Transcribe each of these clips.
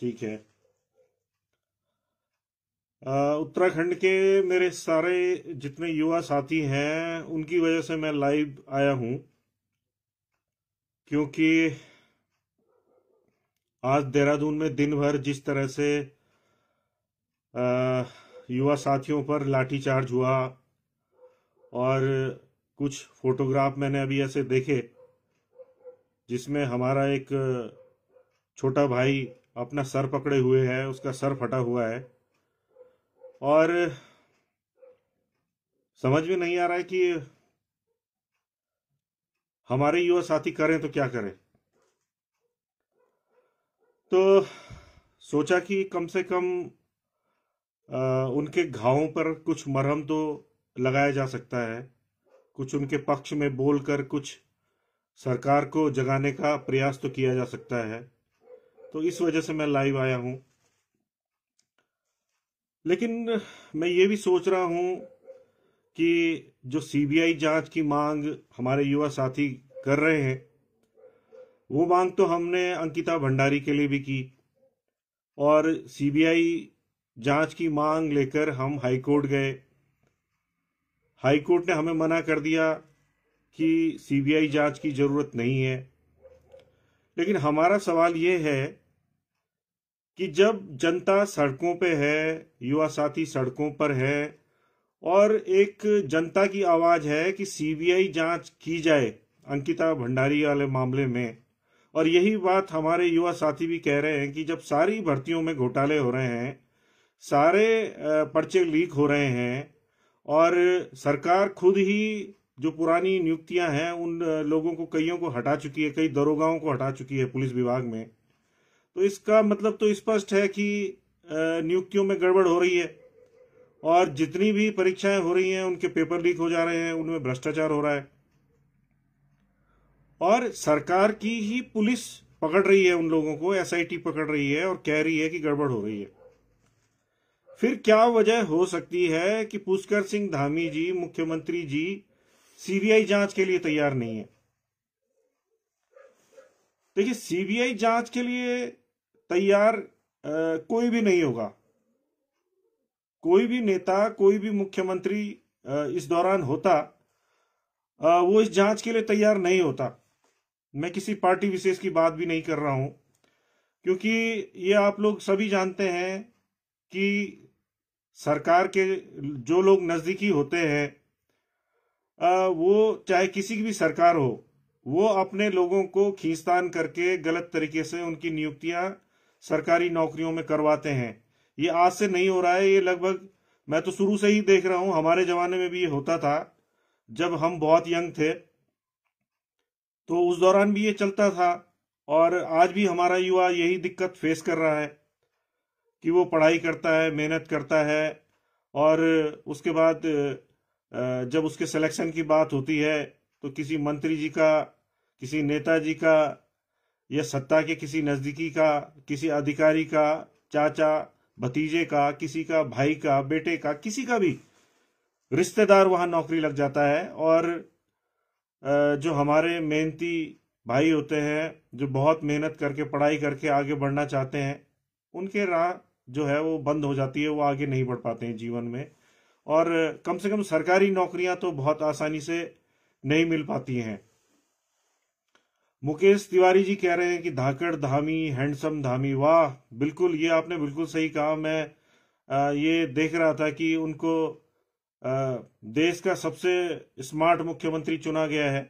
ठीक है उत्तराखंड के मेरे सारे जितने युवा साथी हैं उनकी वजह से मैं लाइव आया हूं क्योंकि आज देहरादून में दिन भर जिस तरह से आ, युवा साथियों पर लाठीचार्ज हुआ और कुछ फोटोग्राफ मैंने अभी ऐसे देखे जिसमें हमारा एक छोटा भाई अपना सर पकड़े हुए है उसका सर फटा हुआ है और समझ में नहीं आ रहा है कि हमारे युवा साथी करें तो क्या करें तो सोचा कि कम से कम आ, उनके घावों पर कुछ मरहम तो लगाया जा सकता है कुछ उनके पक्ष में बोलकर कुछ सरकार को जगाने का प्रयास तो किया जा सकता है तो इस वजह से मैं लाइव आया हूं लेकिन मैं ये भी सोच रहा हूं कि जो सीबीआई जांच की मांग हमारे युवा साथी कर रहे हैं वो मांग तो हमने अंकिता भंडारी के लिए भी की और सीबीआई जांच की मांग लेकर हम हाईकोर्ट गए हाईकोर्ट ने हमें मना कर दिया कि सीबीआई जांच की जरूरत नहीं है लेकिन हमारा सवाल ये है कि जब जनता सड़कों पे है युवा साथी सड़कों पर है और एक जनता की आवाज है कि सीबीआई जांच की जाए अंकिता भंडारी वाले मामले में और यही बात हमारे युवा साथी भी कह रहे हैं कि जब सारी भर्तियों में घोटाले हो रहे हैं सारे पर्चे लीक हो रहे हैं और सरकार खुद ही जो पुरानी नियुक्तियां हैं उन लोगों को कईयों को हटा चुकी है कई दरोगाओं को हटा चुकी है पुलिस विभाग में तो इसका मतलब तो स्पष्ट है कि नियुक्तियों में गड़बड़ हो रही है और जितनी भी परीक्षाएं हो रही हैं उनके पेपर लीक हो जा रहे हैं उनमें भ्रष्टाचार हो रहा है और सरकार की ही पुलिस पकड़ रही है उन लोगों को एसआईटी पकड़ रही है और कह रही है कि गड़बड़ हो रही है फिर क्या वजह हो सकती है कि पुष्कर सिंह धामी जी मुख्यमंत्री जी सीबीआई जांच के लिए तैयार नहीं है देखिए सीबीआई जांच के लिए तैयार कोई भी नहीं होगा कोई भी नेता कोई भी मुख्यमंत्री इस दौरान होता वो इस जांच के लिए तैयार नहीं होता मैं किसी पार्टी विशेष की बात भी नहीं कर रहा हूं क्योंकि ये आप लोग सभी जानते हैं कि सरकार के जो लोग नजदीकी होते हैं वो चाहे किसी की भी सरकार हो वो अपने लोगों को खींचतान करके गलत तरीके से उनकी नियुक्तियां सरकारी नौकरियों में करवाते हैं ये आज से नहीं हो रहा है ये लगभग मैं तो शुरू से ही देख रहा हूं हमारे जमाने में भी ये होता था जब हम बहुत यंग थे तो उस दौरान भी ये चलता था और आज भी हमारा युवा यही दिक्कत फेस कर रहा है कि वो पढ़ाई करता है मेहनत करता है और उसके बाद जब उसके सिलेक्शन की बात होती है तो किसी मंत्री जी का किसी नेता जी का या सत्ता के किसी नज़दीकी का किसी अधिकारी का चाचा भतीजे का किसी का भाई का बेटे का किसी का भी रिश्तेदार वहाँ नौकरी लग जाता है और जो हमारे मेहनती भाई होते हैं जो बहुत मेहनत करके पढ़ाई करके आगे बढ़ना चाहते हैं उनके राह जो है वो बंद हो जाती है वो आगे नहीं बढ़ पाते हैं जीवन में और कम से कम सरकारी नौकरियां तो बहुत आसानी से नहीं मिल पाती हैं मुकेश तिवारी जी कह रहे हैं कि धाकड़ धामी हैंडसम धामी वाह बिल्कुल ये आपने बिल्कुल सही कहा मैं आ, ये देख रहा था कि उनको आ, देश का सबसे स्मार्ट मुख्यमंत्री चुना गया है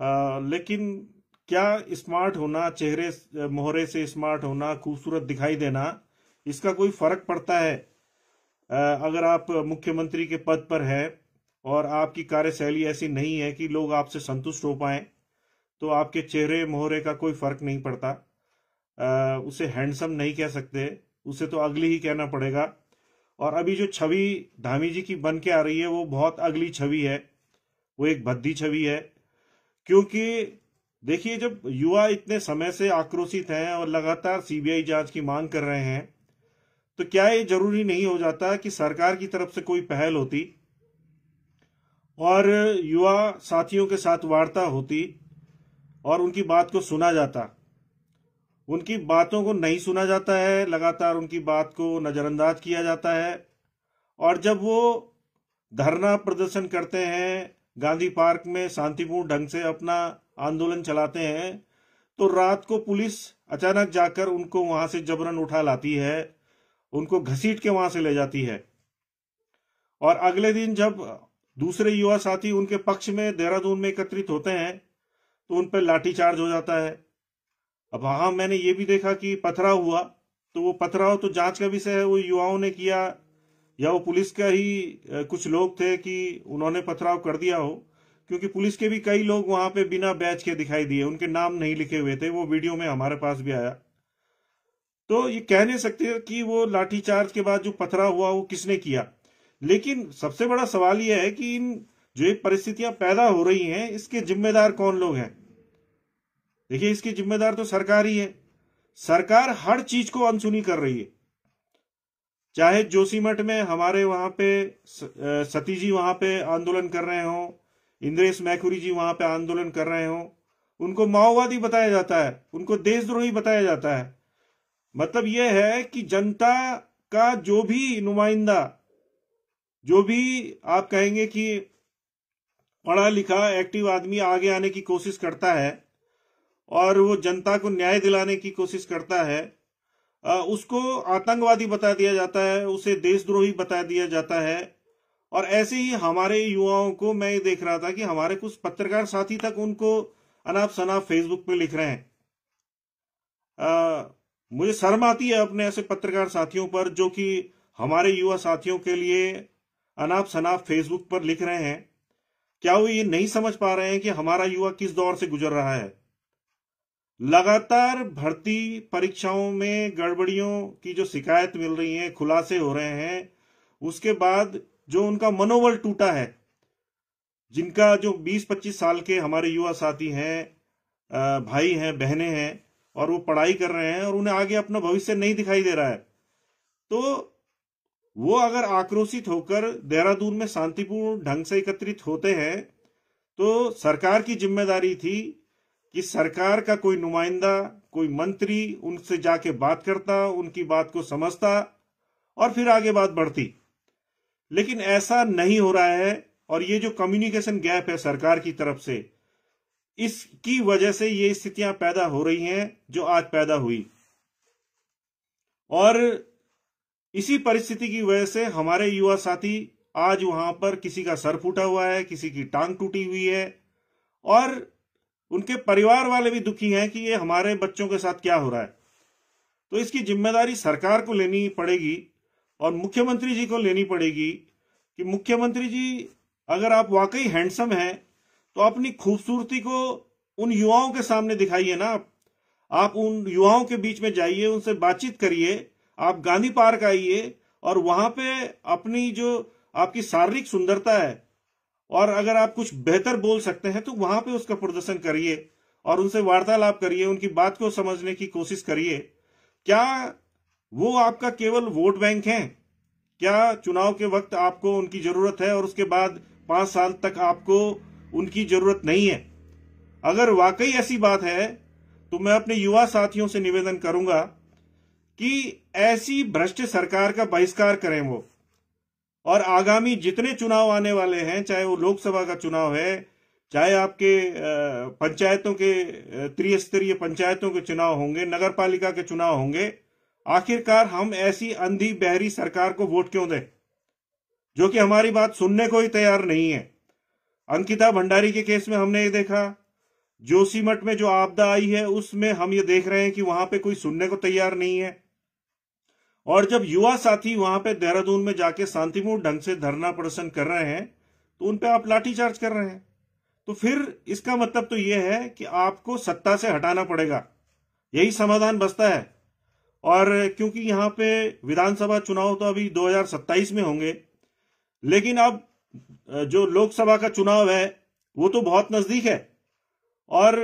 आ, लेकिन क्या स्मार्ट होना चेहरे मोहरे से स्मार्ट होना खूबसूरत दिखाई देना इसका कोई फर्क पड़ता है अगर आप मुख्यमंत्री के पद पर हैं और आपकी कार्यशैली ऐसी नहीं है कि लोग आपसे संतुष्ट हो पाए तो आपके चेहरे मोहरे का कोई फर्क नहीं पड़ता उसे हैंडसम नहीं कह सकते उसे तो अगली ही कहना पड़ेगा और अभी जो छवि धामी जी की बन के आ रही है वो बहुत अगली छवि है वो एक भद्दी छवि है क्योंकि देखिए जब युवा इतने समय से आक्रोशित हैं और लगातार सीबीआई जांच की मांग कर रहे हैं तो क्या ये जरूरी नहीं हो जाता कि सरकार की तरफ से कोई पहल होती और युवा साथियों के साथ वार्ता होती और उनकी बात को सुना जाता उनकी बातों को नहीं सुना जाता है लगातार उनकी बात को नज़रअंदाज किया जाता है और जब वो धरना प्रदर्शन करते हैं गांधी पार्क में शांतिपूर्ण ढंग से अपना आंदोलन चलाते हैं तो रात को पुलिस अचानक जाकर उनको वहां से जबरन उठा लाती है उनको घसीट के वहां से ले जाती है और अगले दिन जब दूसरे युवा साथी उनके पक्ष में देहरादून में एकत्रित होते हैं तो उन पर लाठीचार्ज हो जाता है अब हाँ मैंने ये भी देखा कि पथराव हुआ तो वो पथराव तो जांच का विषय है वो युवाओं ने किया या वो पुलिस का ही कुछ लोग थे कि उन्होंने पथराव कर दिया हो क्योंकि पुलिस के भी कई लोग वहां पे बिना बैच के दिखाई दिए उनके नाम नहीं लिखे हुए थे वो वीडियो में हमारे पास भी आया तो ये कह नहीं सकते कि वो लाठीचार्ज के बाद जो पथरा हुआ वो किसने किया लेकिन सबसे बड़ा सवाल यह है कि इन जो ये परिस्थितियां पैदा हो रही हैं इसके जिम्मेदार कौन लोग हैं देखिए इसके जिम्मेदार तो सरकार ही है सरकार हर चीज को अनसुनी कर रही है चाहे जोशीमठ में हमारे वहां पे सती जी वहां पे आंदोलन कर रहे हो इंद्रेश मैखुरी जी वहां पे आंदोलन कर रहे हो उनको माओवादी बताया जाता है उनको देशद्रोही बताया जाता है मतलब यह है कि जनता का जो भी नुमाइंदा जो भी आप कहेंगे कि पढ़ा लिखा एक्टिव आदमी आगे आने की कोशिश करता है और वो जनता को न्याय दिलाने की कोशिश करता है उसको आतंकवादी बता दिया जाता है उसे देशद्रोही बता दिया जाता है और ऐसे ही हमारे युवाओं को मैं ये देख रहा था कि हमारे कुछ पत्रकार साथी तक उनको अनाप शनाप फेसबुक पे लिख रहे हैं मुझे शर्म आती है अपने ऐसे पत्रकार साथियों पर जो कि हमारे युवा साथियों के लिए अनाप शनाप फेसबुक पर लिख रहे हैं क्या वो ये नहीं समझ पा रहे हैं कि हमारा युवा किस दौर से गुजर रहा है लगातार भर्ती परीक्षाओं में गड़बड़ियों की जो शिकायत मिल रही है खुलासे हो रहे हैं उसके बाद जो उनका मनोबल टूटा है जिनका जो 20-25 साल के हमारे युवा साथी हैं भाई हैं बहनें हैं और वो पढ़ाई कर रहे हैं और उन्हें आगे अपना भविष्य नहीं दिखाई दे रहा है तो वो अगर आक्रोशित होकर देहरादून में शांतिपूर्ण ढंग से एकत्रित होते हैं तो सरकार की जिम्मेदारी थी कि सरकार का कोई नुमाइंदा कोई मंत्री उनसे जाके बात करता उनकी बात को समझता और फिर आगे बात बढ़ती लेकिन ऐसा नहीं हो रहा है और ये जो कम्युनिकेशन गैप है सरकार की तरफ से इसकी वजह से ये स्थितियां पैदा हो रही हैं जो आज पैदा हुई और इसी परिस्थिति की वजह से हमारे युवा साथी आज वहां पर किसी का सर फूटा हुआ है किसी की टांग टूटी हुई है और उनके परिवार वाले भी दुखी हैं कि ये हमारे बच्चों के साथ क्या हो रहा है तो इसकी जिम्मेदारी सरकार को लेनी पड़ेगी और मुख्यमंत्री जी को लेनी पड़ेगी कि मुख्यमंत्री जी अगर आप वाकई हैंडसम हैं तो अपनी खूबसूरती को उन युवाओं के सामने दिखाइए ना आप उन युवाओं के बीच में जाइए उनसे बातचीत करिए आप गांधी पार्क आइए और वहां पे अपनी जो आपकी शारीरिक सुंदरता है और अगर आप कुछ बेहतर बोल सकते हैं तो वहां पे उसका प्रदर्शन करिए और उनसे वार्तालाप करिए उनकी बात को समझने की कोशिश करिए क्या वो आपका केवल वोट बैंक है क्या चुनाव के वक्त आपको उनकी जरूरत है और उसके बाद पांच साल तक आपको उनकी जरूरत नहीं है अगर वाकई ऐसी बात है तो मैं अपने युवा साथियों से निवेदन करूंगा कि ऐसी भ्रष्ट सरकार का बहिष्कार करें वो और आगामी जितने चुनाव आने वाले हैं चाहे वो लोकसभा का चुनाव है चाहे आपके पंचायतों के त्रिस्तरीय पंचायतों के चुनाव होंगे नगर पालिका के चुनाव होंगे आखिरकार हम ऐसी अंधी बहरी सरकार को वोट क्यों दें जो कि हमारी बात सुनने को ही तैयार नहीं है अंकिता भंडारी के केस में हमने ये देखा जोशीमठ में जो आपदा आई है उसमें हम ये देख रहे हैं कि वहां पे कोई सुनने को तैयार नहीं है और जब युवा साथी वहां पे देहरादून में जाके शांतिपूर्ण ढंग से धरना प्रदर्शन कर रहे हैं तो उनपे आप लाठीचार्ज कर रहे हैं तो फिर इसका मतलब तो यह है कि आपको सत्ता से हटाना पड़ेगा यही समाधान बसता है और क्योंकि यहां पे विधानसभा चुनाव तो अभी 2027 में होंगे लेकिन अब जो लोकसभा का चुनाव है वो तो बहुत नजदीक है और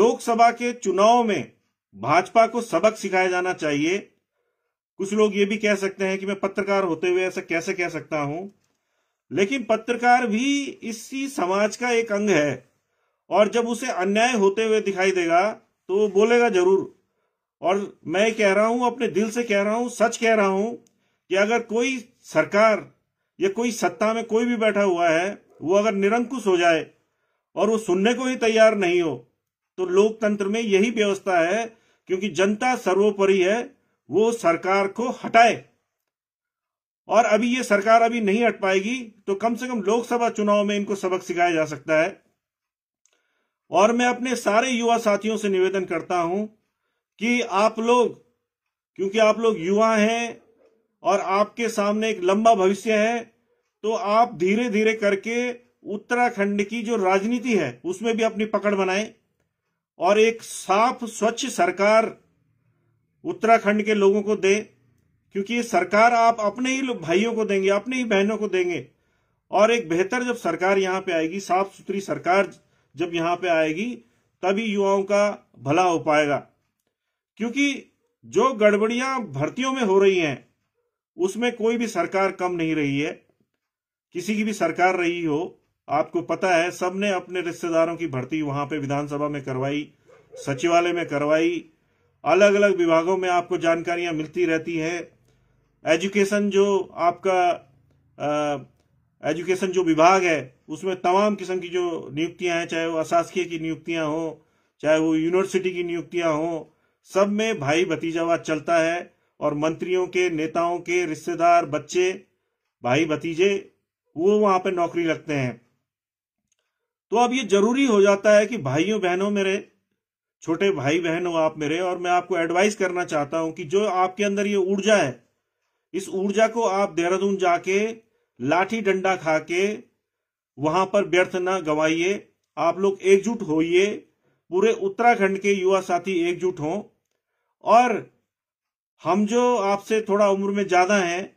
लोकसभा के चुनाव में भाजपा को सबक सिखाया जाना चाहिए कुछ लोग ये भी कह सकते हैं कि मैं पत्रकार होते हुए ऐसा कैसे कह सकता हूं लेकिन पत्रकार भी इसी समाज का एक अंग है और जब उसे अन्याय होते हुए दिखाई देगा तो वो बोलेगा जरूर और मैं कह रहा हूं अपने दिल से कह रहा हूं सच कह रहा हूं कि अगर कोई सरकार ये कोई सत्ता में कोई भी बैठा हुआ है वो अगर निरंकुश हो जाए और वो सुनने को ही तैयार नहीं हो तो लोकतंत्र में यही व्यवस्था है क्योंकि जनता सर्वोपरि है वो सरकार को हटाए और अभी ये सरकार अभी नहीं हट पाएगी तो कम से कम लोकसभा चुनाव में इनको सबक सिखाया जा सकता है और मैं अपने सारे युवा साथियों से निवेदन करता हूं कि आप लोग क्योंकि आप लोग युवा हैं और आपके सामने एक लंबा भविष्य है तो आप धीरे धीरे करके उत्तराखंड की जो राजनीति है उसमें भी अपनी पकड़ बनाए और एक साफ स्वच्छ सरकार उत्तराखंड के लोगों को दे क्योंकि ये सरकार आप अपने ही भाइयों को देंगे अपने ही बहनों को देंगे और एक बेहतर जब सरकार यहां पे आएगी साफ सुथरी सरकार जब यहां पे आएगी तभी युवाओं का भला हो पाएगा क्योंकि जो गड़बड़ियां भर्तियों में हो रही हैं उसमें कोई भी सरकार कम नहीं रही है किसी की भी सरकार रही हो आपको पता है सबने अपने रिश्तेदारों की भर्ती वहां पे विधानसभा में करवाई सचिवालय में करवाई अलग अलग विभागों में आपको जानकारियां मिलती रहती है एजुकेशन जो आपका आ, एजुकेशन जो विभाग है उसमें तमाम किस्म की जो नियुक्तियां हैं चाहे वो अशासकीय की नियुक्तियां हो चाहे वो यूनिवर्सिटी की नियुक्तियां हो सब में भाई भतीजावाद चलता है और मंत्रियों के नेताओं के रिश्तेदार बच्चे भाई भतीजे वो वहां पर नौकरी लगते हैं तो अब ये जरूरी हो जाता है कि भाइयों बहनों मेरे छोटे भाई बहन हो आप मेरे और मैं आपको एडवाइस करना चाहता हूं कि जो आपके अंदर ये ऊर्जा है इस ऊर्जा को आप देहरादून जाके लाठी डंडा खा के वहां पर व्यर्थ ना गवाइए आप लोग एकजुट होइए पूरे उत्तराखंड के युवा साथी एकजुट हों और हम जो आपसे थोड़ा उम्र में ज्यादा हैं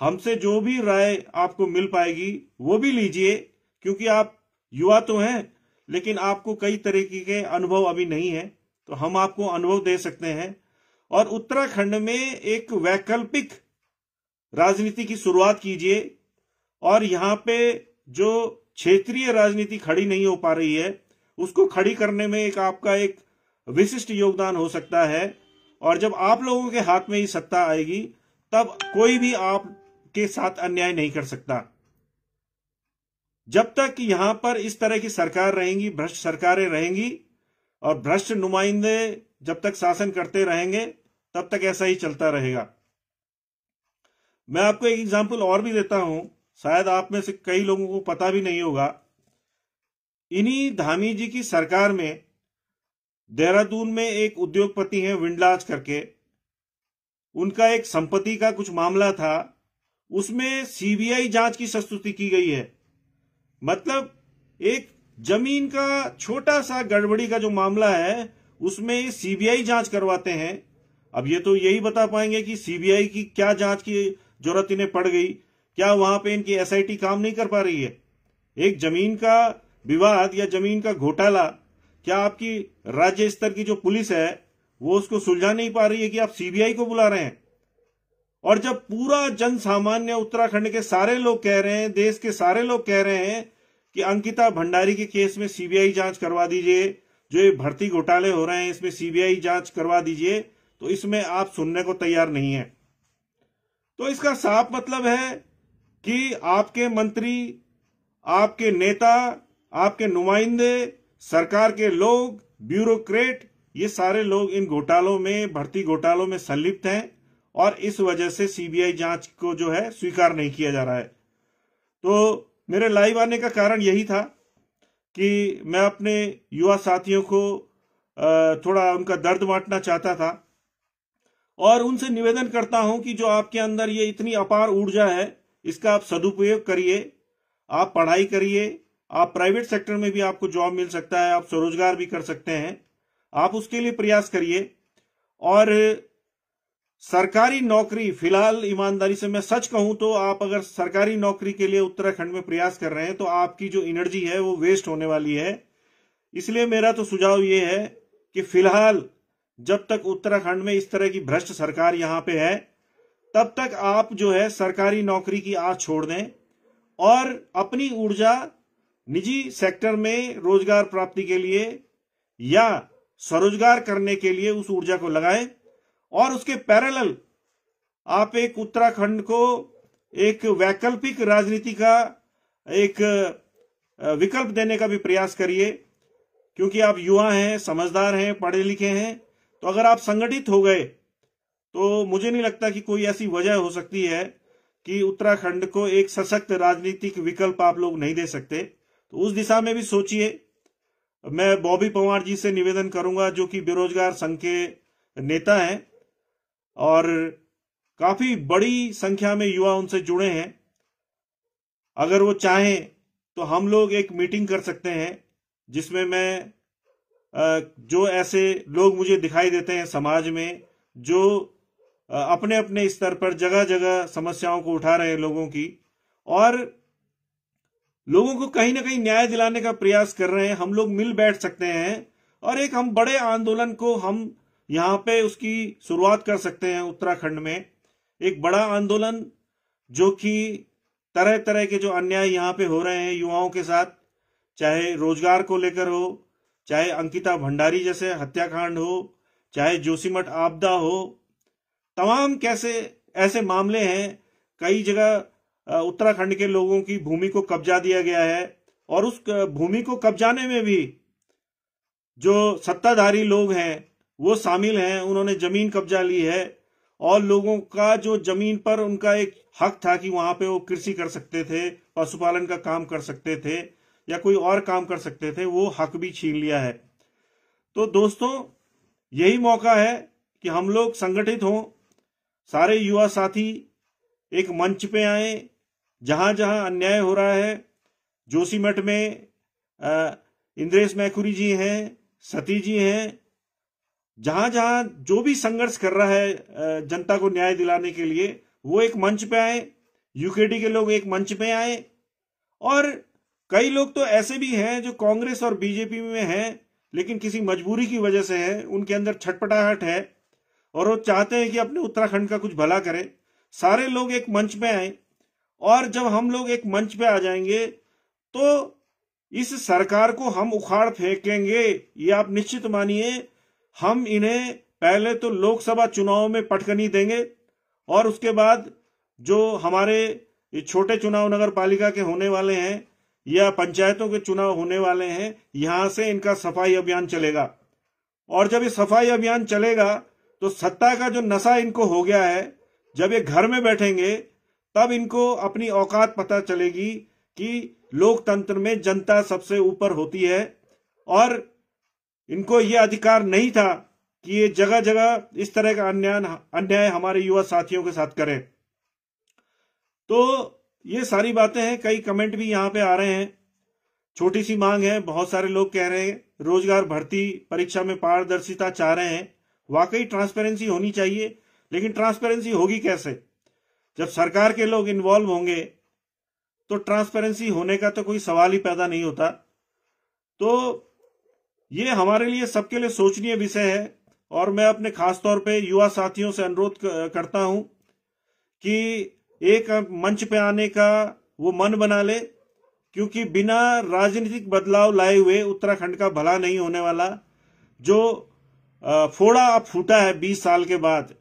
हमसे जो भी राय आपको मिल पाएगी वो भी लीजिए क्योंकि आप युवा तो हैं लेकिन आपको कई तरीके के अनुभव अभी नहीं है तो हम आपको अनुभव दे सकते हैं और उत्तराखंड में एक वैकल्पिक राजनीति की शुरुआत कीजिए और यहाँ पे जो क्षेत्रीय राजनीति खड़ी नहीं हो पा रही है उसको खड़ी करने में एक आपका एक विशिष्ट योगदान हो सकता है और जब आप लोगों के हाथ में ही सत्ता आएगी तब कोई भी आप के साथ अन्याय नहीं कर सकता जब तक यहां पर इस तरह की सरकार रहेंगी भ्रष्ट सरकारें रहेंगी और भ्रष्ट नुमाइंदे जब तक शासन करते रहेंगे तब तक ऐसा ही चलता रहेगा मैं आपको एक एग्जाम्पल और भी देता हूं शायद आप में से कई लोगों को पता भी नहीं होगा इन्हीं धामी जी की सरकार में देहरादून में एक उद्योगपति है विंडलाज करके उनका एक संपत्ति का कुछ मामला था उसमें सीबीआई जांच की संस्तुति की गई है मतलब एक जमीन का छोटा सा गड़बड़ी का जो मामला है उसमें सीबीआई जांच करवाते हैं अब ये तो यही बता पाएंगे कि सीबीआई की क्या जांच की जरूरत इन्हें पड़ गई क्या वहां पे इनकी एसआईटी काम नहीं कर पा रही है एक जमीन का विवाद या जमीन का घोटाला क्या आपकी राज्य स्तर की जो पुलिस है वो उसको सुलझा नहीं पा रही है कि आप सीबीआई को बुला रहे हैं और जब पूरा जन सामान्य उत्तराखंड के सारे लोग कह रहे हैं देश के सारे लोग कह रहे हैं कि अंकिता भंडारी के केस में सीबीआई जांच करवा दीजिए जो ये भर्ती घोटाले हो रहे हैं इसमें सीबीआई जांच करवा दीजिए तो इसमें आप सुनने को तैयार नहीं है तो इसका साफ मतलब है कि आपके मंत्री आपके नेता आपके नुमाइंदे सरकार के लोग ब्यूरोक्रेट ये सारे लोग इन घोटालों में भर्ती घोटालों में संलिप्त हैं और इस वजह से सीबीआई जांच को जो है स्वीकार नहीं किया जा रहा है तो मेरे लाइव आने का कारण यही था कि मैं अपने युवा साथियों को थोड़ा उनका दर्द बांटना चाहता था और उनसे निवेदन करता हूं कि जो आपके अंदर ये इतनी अपार ऊर्जा है इसका आप सदुपयोग करिए आप पढ़ाई करिए आप प्राइवेट सेक्टर में भी आपको जॉब मिल सकता है आप स्वरोजगार भी कर सकते हैं आप उसके लिए प्रयास करिए और सरकारी नौकरी फिलहाल ईमानदारी से मैं सच कहूं तो आप अगर सरकारी नौकरी के लिए उत्तराखंड में प्रयास कर रहे हैं तो आपकी जो एनर्जी है वो वेस्ट होने वाली है इसलिए मेरा तो सुझाव ये है कि फिलहाल जब तक उत्तराखंड में इस तरह की भ्रष्ट सरकार यहां पे है तब तक आप जो है सरकारी नौकरी की आस छोड़ दें और अपनी ऊर्जा निजी सेक्टर में रोजगार प्राप्ति के लिए या स्वरोजगार करने के लिए उस ऊर्जा को लगाएं और उसके पैरेलल आप एक उत्तराखंड को एक वैकल्पिक राजनीति का एक विकल्प देने का भी प्रयास करिए क्योंकि आप युवा हैं समझदार हैं पढ़े लिखे हैं तो अगर आप संगठित हो गए तो मुझे नहीं लगता कि कोई ऐसी वजह हो सकती है कि उत्तराखंड को एक सशक्त राजनीतिक विकल्प आप लोग नहीं दे सकते तो उस दिशा में भी सोचिए मैं बॉबी पवार जी से निवेदन करूंगा जो कि बेरोजगार संघ के नेता हैं और काफी बड़ी संख्या में युवा उनसे जुड़े हैं अगर वो चाहें तो हम लोग एक मीटिंग कर सकते हैं जिसमें मैं जो ऐसे लोग मुझे दिखाई देते हैं समाज में जो अपने अपने स्तर पर जगह जगह समस्याओं को उठा रहे हैं लोगों की और लोगों को कहीं ना कहीं न्याय दिलाने का प्रयास कर रहे हैं हम लोग मिल बैठ सकते हैं और एक हम बड़े आंदोलन को हम यहाँ पे उसकी शुरुआत कर सकते हैं उत्तराखंड में एक बड़ा आंदोलन जो कि तरह तरह के जो अन्याय यहाँ पे हो रहे हैं युवाओं के साथ चाहे रोजगार को लेकर हो चाहे अंकिता भंडारी जैसे हत्याकांड हो चाहे जोशीमठ आपदा हो तमाम कैसे ऐसे मामले हैं कई जगह उत्तराखंड के लोगों की भूमि को कब्जा दिया गया है और उस भूमि को कब्जाने में भी जो सत्ताधारी लोग हैं वो शामिल हैं उन्होंने जमीन कब्जा ली है और लोगों का जो जमीन पर उनका एक हक था कि वहां पे वो कृषि कर सकते थे पशुपालन का काम कर सकते थे या कोई और काम कर सकते थे वो हक भी छीन लिया है तो दोस्तों यही मौका है कि हम लोग संगठित हों सारे युवा साथी एक मंच पे आए जहां जहां अन्याय हो रहा है जोशीमठ में इंद्रेश मैखुरी जी हैं सती जी हैं जहां जहां जो भी संघर्ष कर रहा है जनता को न्याय दिलाने के लिए वो एक मंच पे आए यूकेडी के लोग एक मंच पे आए और कई लोग तो ऐसे भी हैं जो कांग्रेस और बीजेपी में हैं लेकिन किसी मजबूरी की वजह से है उनके अंदर छटपटाहट है और वो चाहते हैं कि अपने उत्तराखंड का कुछ भला करें सारे लोग एक मंच पे आए और जब हम लोग एक मंच पे आ जाएंगे तो इस सरकार को हम उखाड़ फेंकेंगे ये आप निश्चित मानिए हम इन्हें पहले तो लोकसभा चुनाव में पटकनी देंगे और उसके बाद जो हमारे छोटे चुनाव नगर पालिका के होने वाले हैं या पंचायतों के चुनाव होने वाले हैं यहां से इनका सफाई अभियान चलेगा और जब ये सफाई अभियान चलेगा तो सत्ता का जो नशा इनको हो गया है जब ये घर में बैठेंगे तब इनको अपनी औकात पता चलेगी कि लोकतंत्र में जनता सबसे ऊपर होती है और इनको ये अधिकार नहीं था कि ये जगह जगह इस तरह का अन्याय अन्याय हमारे युवा साथियों के साथ करें तो ये सारी बातें हैं कई कमेंट भी यहां पे आ रहे हैं छोटी सी मांग है बहुत सारे लोग कह रहे हैं रोजगार भर्ती परीक्षा में पारदर्शिता चाह रहे हैं वाकई ट्रांसपेरेंसी होनी चाहिए लेकिन ट्रांसपेरेंसी होगी कैसे जब सरकार के लोग इन्वॉल्व होंगे तो ट्रांसपेरेंसी होने का तो कोई सवाल ही पैदा नहीं होता तो ये हमारे लिए सबके लिए सोचनीय विषय है और मैं अपने खास तौर पे युवा साथियों से अनुरोध करता हूं कि एक मंच पे आने का वो मन बना ले क्योंकि बिना राजनीतिक बदलाव लाए हुए उत्तराखंड का भला नहीं होने वाला जो फोड़ा अब फूटा है 20 साल के बाद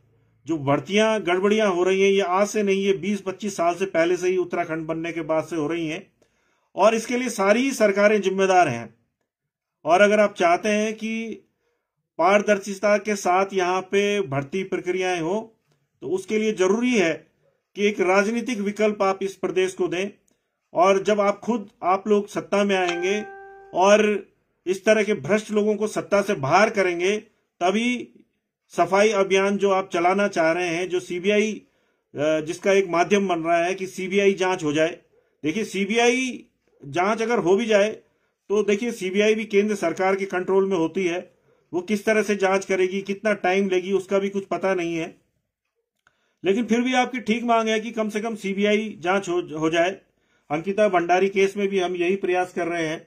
जो भर्तियां गड़बड़ियां हो रही हैं ये आज से नहीं ये 20-25 साल से पहले से ही उत्तराखंड बनने के बाद से हो रही हैं और इसके लिए सारी सरकारें जिम्मेदार हैं और अगर आप चाहते हैं कि पारदर्शिता के साथ यहां पे भर्ती प्रक्रियाएं हो तो उसके लिए जरूरी है कि एक राजनीतिक विकल्प आप इस प्रदेश को दें और जब आप खुद आप लोग सत्ता में आएंगे और इस तरह के भ्रष्ट लोगों को सत्ता से बाहर करेंगे तभी सफाई अभियान जो आप चलाना चाह रहे हैं जो सीबीआई जिसका एक माध्यम बन रहा है कि सीबीआई जांच हो जाए देखिए सीबीआई जांच अगर हो भी जाए तो देखिए सीबीआई भी केंद्र सरकार के कंट्रोल में होती है वो किस तरह से जांच करेगी कितना टाइम लेगी उसका भी कुछ पता नहीं है लेकिन फिर भी आपकी ठीक मांग है कि कम से कम सीबीआई जांच हो, हो जाए अंकिता भंडारी केस में भी हम यही प्रयास कर रहे हैं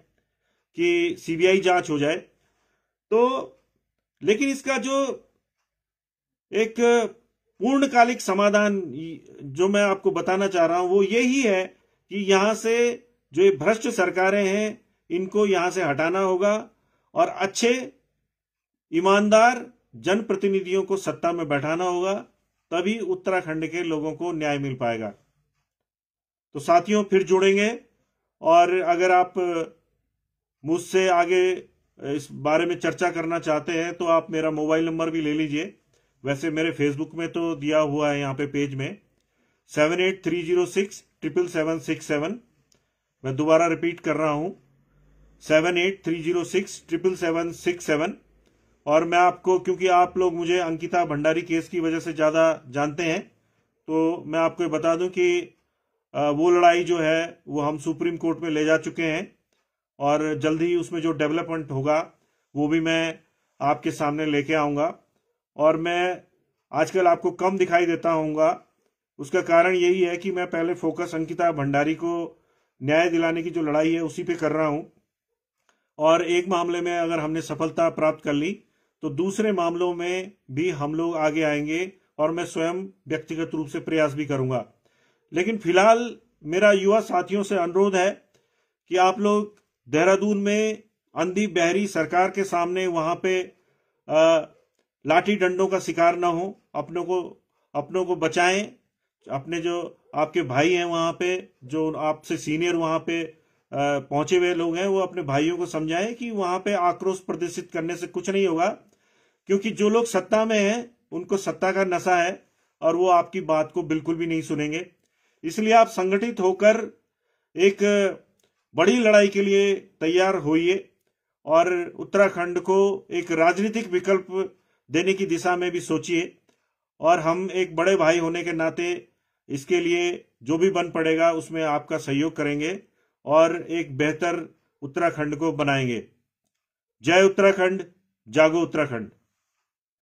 कि सीबीआई जांच हो जाए तो लेकिन इसका जो एक पूर्णकालिक समाधान जो मैं आपको बताना चाह रहा हूं वो ये ही है कि यहां से जो ये भ्रष्ट सरकारें हैं इनको यहां से हटाना होगा और अच्छे ईमानदार जनप्रतिनिधियों को सत्ता में बैठाना होगा तभी उत्तराखंड के लोगों को न्याय मिल पाएगा तो साथियों फिर जुड़ेंगे और अगर आप मुझसे आगे इस बारे में चर्चा करना चाहते हैं तो आप मेरा मोबाइल नंबर भी ले लीजिए वैसे मेरे फेसबुक में तो दिया हुआ है यहाँ पे पेज में seven eight three zero six triple seven six seven मैं दोबारा रिपीट कर रहा हूँ seven eight three zero six triple seven six seven और मैं आपको क्योंकि आप लोग मुझे अंकिता भंडारी केस की वजह से ज़्यादा जानते हैं तो मैं आपको बता दूं कि वो लड़ाई जो है वो हम सुप्रीम कोर्ट में ले जा चुके हैं और जल्द ही उसमें जो डेवलपमेंट होगा वो भी मैं आपके सामने लेके आऊंगा और मैं आजकल आपको कम दिखाई देता हूँ उसका कारण यही है कि मैं पहले फोकस अंकिता भंडारी को न्याय दिलाने की जो लड़ाई है उसी पे कर रहा हूँ और एक मामले में अगर हमने सफलता प्राप्त कर ली तो दूसरे मामलों में भी हम लोग आगे आएंगे और मैं स्वयं व्यक्तिगत रूप से प्रयास भी करूंगा लेकिन फिलहाल मेरा युवा साथियों से अनुरोध है कि आप लोग देहरादून में अंधी बहरी सरकार के सामने वहां पे लाठी डंडों का शिकार ना हो अपनों को अपनों को बचाएं अपने जो आपके भाई हैं वहां पे जो आपसे सीनियर वहां पे पहुंचे हुए लोग हैं वो अपने भाइयों को समझाएं कि वहां पे आक्रोश प्रदर्शित करने से कुछ नहीं होगा क्योंकि जो लोग सत्ता में हैं उनको सत्ता का नशा है और वो आपकी बात को बिल्कुल भी नहीं सुनेंगे इसलिए आप संगठित होकर एक बड़ी लड़ाई के लिए तैयार होइए और उत्तराखंड को एक राजनीतिक विकल्प देने की दिशा में भी सोचिए और हम एक बड़े भाई होने के नाते इसके लिए जो भी बन पड़ेगा उसमें आपका सहयोग करेंगे और एक बेहतर उत्तराखंड को बनाएंगे जय उत्तराखंड जागो उत्तराखंड